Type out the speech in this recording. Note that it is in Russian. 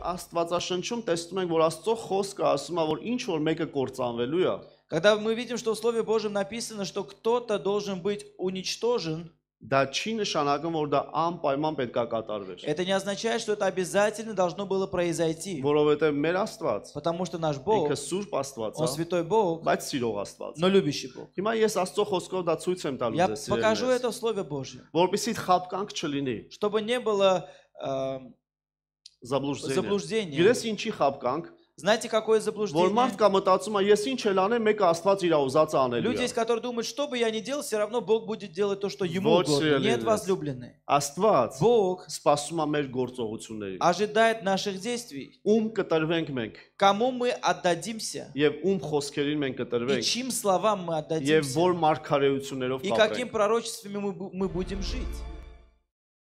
որ Աստվածաշնչում տեսնում ենք, որ Աստծո խոսքը ասում է, որ ինչ որ մեկը կործանվելու է, когда мы видим, что в Слове Божьем написано, что кто-то должен быть уничтожен, դա չի նշանակում, որ դա անպայման պետք է կատարվեր, это не означает, что это обязательно должно было произойти, որովհետև մեր Աստված, потому что наш Бог, ինքը Սուրբ Աստված է, Он святой Бог, բայց սիրող Աստված։ но любящий Бог. Հիմա ես Աստծո խոսքով դա ցույց եմ տալու Я ձեզ, покажу սիրելիներս, это в Слове Божьем, որպեսզի խապկանք չլինի։ чтобы не было э, Заблуждение. Заблуждение. Ես ինչի խապկանք։ Знаете, какое заблуждение? որ մարդկա մտածում է, ես ինչ էլ Люди которые думают, что бы я ни делал, все равно Бог будет делать то, что ему Вот угодно. Нет, да. возлюбленные. Бог սпасում է մեր գործողություններին։ ожидает наших действий. Кому мы отдадимся? И կտրվենք чьим словам мы отдадимся? И каким пророчествами мы будем жить?